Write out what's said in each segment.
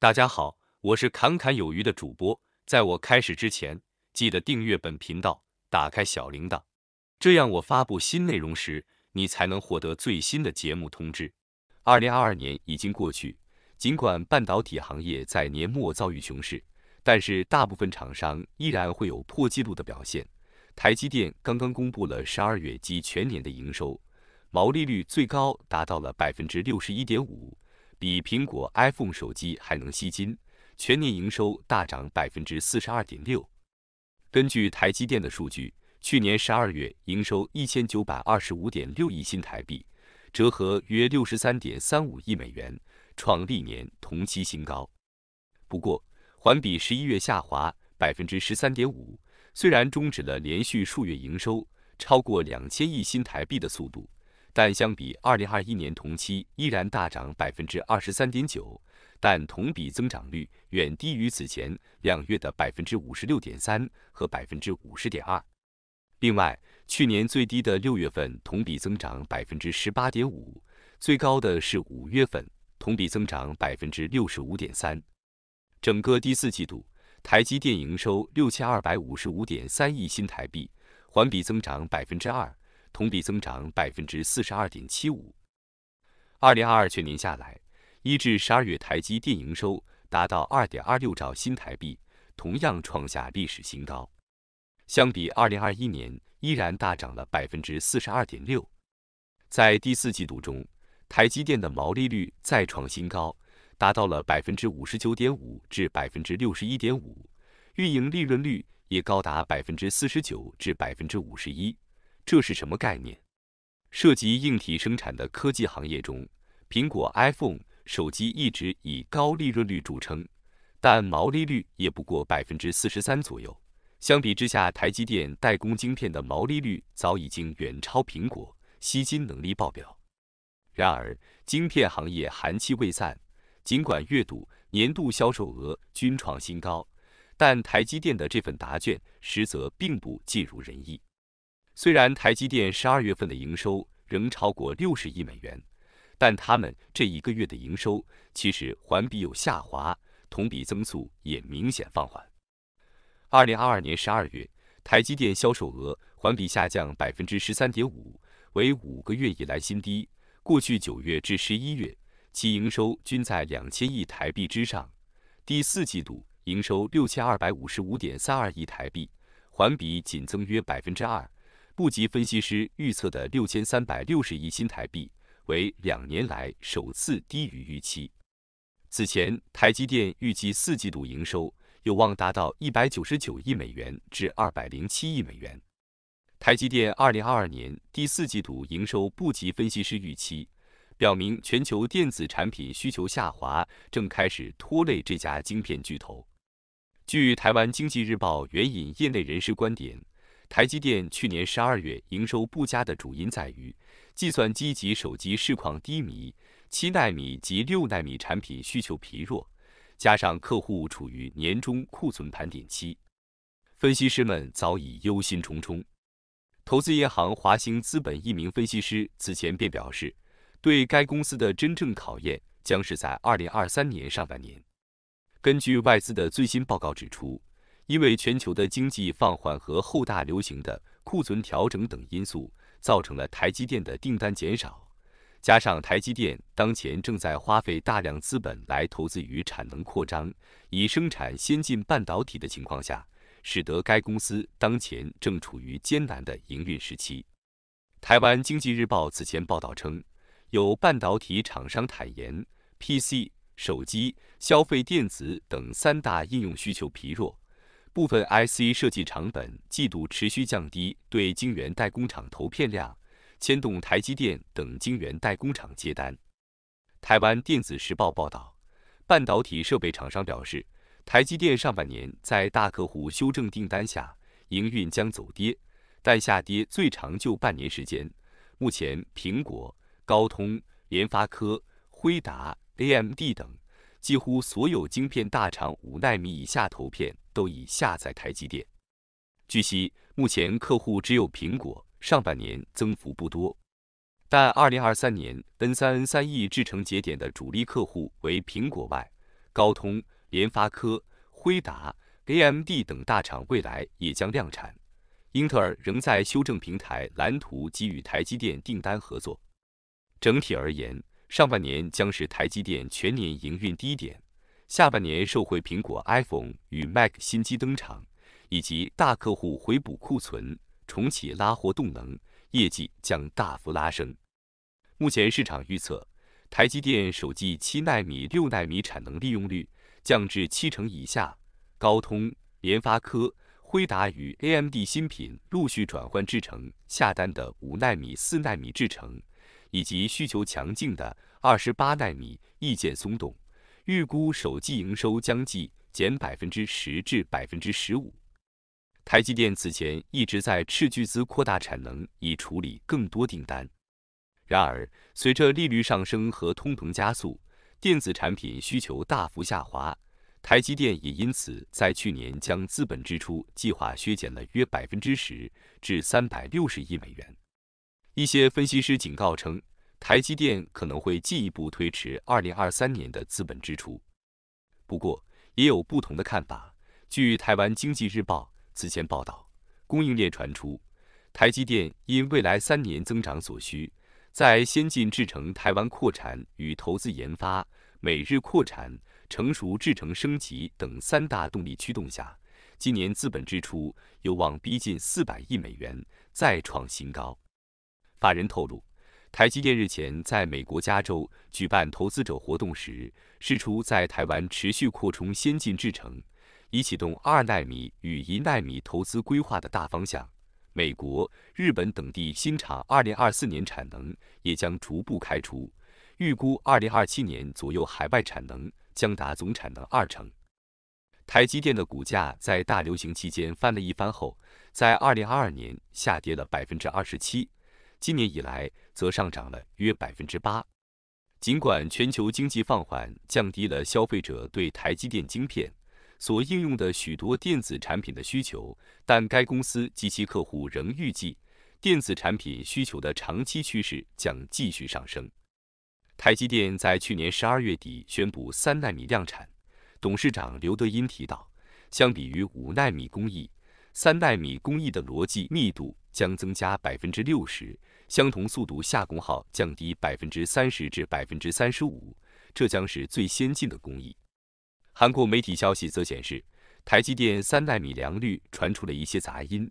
大家好，我是侃侃有余的主播。在我开始之前，记得订阅本频道，打开小铃铛，这样我发布新内容时，你才能获得最新的节目通知。二零二二年已经过去，尽管半导体行业在年末遭遇熊市，但是大部分厂商依然会有破纪录的表现。台积电刚刚公布了十二月及全年的营收，毛利率最高达到了百分之六十一点五。比苹果 iPhone 手机还能吸金，全年营收大涨百分之四十二点六。根据台积电的数据，去年十二月营收一千九百二十五点六亿新台币，折合约六十三点三五亿美元，创历年同期新高。不过，环比十一月下滑百分之十三点五，虽然终止了连续数月营收超过两千亿新台币的速度。但相比2021年同期依然大涨23.9%，但同比增长率远低于此前两月的56.3%和50.2%。另外，去年最低的6月份同比增长18.5%，最高的是5月份同比增长65.3%。整个第四季度，台积电营收6255.3亿新台币，环比增长2%。同比增长百分之四十二点七五。二零二二全年下来，一至十二月台积电营收达到二点二六兆新台币，同样创下历史新高。相比二零二一年，依然大涨了百分之四十二点六。在第四季度中，台积电的毛利率再创新高，达到了百分之五十九点五至百分之六十一点五，运营利润率也高达百分之四十九至百分之五十一。这是什么概念？涉及硬体生产的科技行业中，苹果 iPhone 手机一直以高利润率著称，但毛利率也不过百分之四十三左右。相比之下，台积电代工晶片的毛利率早已经远超苹果，吸金能力爆表。然而，晶片行业寒气未散，尽管月度、年度销售额均创新高，但台积电的这份答卷实则并不尽如人意。虽然台积电十二月份的营收仍超过六十亿美元，但他们这一个月的营收其实环比有下滑，同比增速也明显放缓。二零二二年十二月，台积电销售额环比下降百分之十三点五，为五个月以来新低。过去九月至十一月，其营收均在两千亿台币之上。第四季度营收六千二百五十五点三二亿台币，环比仅增约百分之二。部级分析师预测的六千三百六十亿新台币，为两年来首次低于预期。此前，台积电预计四季度营收有望达到一百九十九亿美元至二百零七亿美元。台积电二零二二年第四季度营收不及分析师预期，表明全球电子产品需求下滑正开始拖累这家晶片巨头。据台湾经济日报援引业内人士观点。台积电去年十二月营收不佳的主因在于，计算机及手机市况低迷，七纳米及六纳米产品需求疲弱，加上客户处于年终库存盘点期，分析师们早已忧心忡忡。投资银行华兴资本一名分析师此前便表示，对该公司的真正考验将是在二零二三年上半年。根据外资的最新报告指出。因为全球的经济放缓和后大流行的库存调整等因素，造成了台积电的订单减少。加上台积电当前正在花费大量资本来投资于产能扩张，以生产先进半导体的情况下，使得该公司当前正处于艰难的营运时期。台湾经济日报此前报道称，有半导体厂商坦言，PC、手机、消费电子等三大应用需求疲弱。部分 IC 设计成本季度持续降低，对晶圆代工厂投片量牵动台积电等晶圆代工厂接单。台湾电子时报报道，半导体设备厂商表示，台积电上半年在大客户修正订单下营运将走跌，但下跌最长就半年时间。目前苹果、高通、联发科、辉达、AMD 等几乎所有晶片大厂五纳米以下投片。都已下载台积电。据悉，目前客户只有苹果，上半年增幅不多。但二零二三年 N 三 N 三 E 制程节点的主力客户为苹果外，高通、联发科、辉达、AMD 等大厂未来也将量产。英特尔仍在修正平台蓝图，给予台积电订单合作。整体而言，上半年将是台积电全年营运低点。下半年受惠苹果 iPhone 与 Mac 新机登场，以及大客户回补库存重启拉货动能，业绩将大幅拉升。目前市场预测，台积电首季七纳米、六纳米产能利用率降至七成以下，高通、联发科、辉达与 AMD 新品陆续转换制程下单的五纳米、四纳米制程，以及需求强劲的二十八纳米意见松动。预估首季营收将计减百分之十至百分之十五。台积电此前一直在斥巨资扩大产能，以处理更多订单。然而，随着利率上升和通膨加速，电子产品需求大幅下滑，台积电也因此在去年将资本支出计划削减了约百分之十至三百六十亿美元。一些分析师警告称。台积电可能会进一步推迟二零二三年的资本支出，不过也有不同的看法。据台湾经济日报此前报道，供应链传出，台积电因未来三年增长所需，在先进制程台湾扩产与投资研发、美日扩产、成熟制程升级等三大动力驱动下，今年资本支出有望逼近四百亿美元，再创新高。法人透露。台积电日前在美国加州举办投资者活动时，释出在台湾持续扩充先进制程，已启动二纳米与一纳米投资规划的大方向。美国、日本等地新厂，二零二四年产能也将逐步开出，预估二零二七年左右海外产能将达总产能二成。台积电的股价在大流行期间翻了一番后，在二零二二年下跌了百分之二十七。今年以来，则上涨了约百分之八。尽管全球经济放缓降低了消费者对台积电晶片所应用的许多电子产品的需求，但该公司及其客户仍预计电子产品需求的长期趋势将继续上升。台积电在去年十二月底宣布三纳米量产，董事长刘德音提到，相比于五纳米工艺。三纳米工艺的逻辑密度将增加百分之六十，相同速度下功耗降低百分之三十至百分之三十五，这将是最先进的工艺。韩国媒体消息则显示，台积电三纳米良率传出了一些杂音，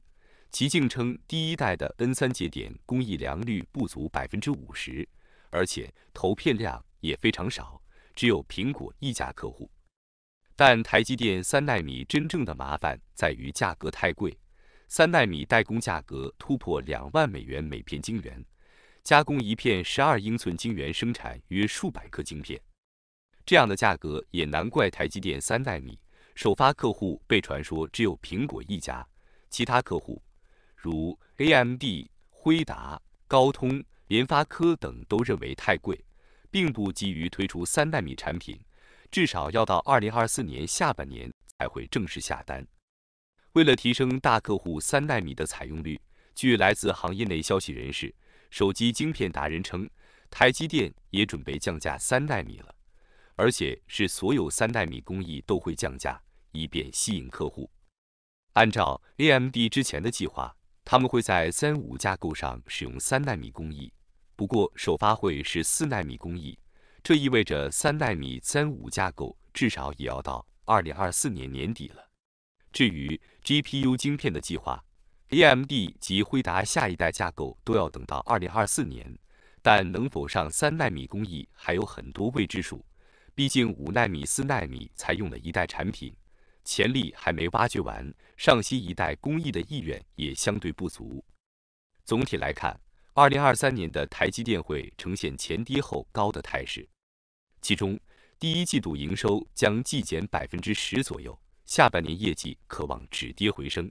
其竟称第一代的 N 三节点工艺良率不足百分之五十，而且投片量也非常少，只有苹果一家客户。但台积电三纳米真正的麻烦在于价格太贵，三纳米代工价格突破两万美元每片晶圆，加工一片十二英寸晶圆生产约数百颗晶片，这样的价格也难怪台积电三纳米首发客户被传说只有苹果一家，其他客户如 AMD、辉达、高通、联发科等都认为太贵，并不急于推出三纳米产品。至少要到二零二四年下半年才会正式下单。为了提升大客户三纳米的采用率，据来自行业内消息人士、手机晶片达人称，台积电也准备降价三纳米了，而且是所有三纳米工艺都会降价，以便吸引客户。按照 AMD 之前的计划，他们会在三五架构上使用三纳米工艺，不过首发会是四纳米工艺。这意味着三纳米三五架构至少也要到二零二四年年底了。至于 GPU 芯片的计划，AMD 及辉达下一代架构都要等到二零二四年，但能否上三纳米工艺还有很多未知数。毕竟五纳米、四纳米才用了一代产品，潜力还没挖掘完，上新一代工艺的意愿也相对不足。总体来看，二零二三年的台积电会呈现前低后高的态势。其中，第一季度营收将季减百分之十左右，下半年业绩可望止跌回升。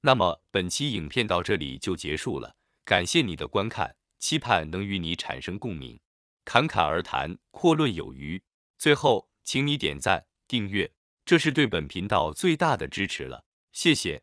那么本期影片到这里就结束了，感谢你的观看，期盼能与你产生共鸣。侃侃而谈，阔论有余。最后，请你点赞、订阅，这是对本频道最大的支持了，谢谢。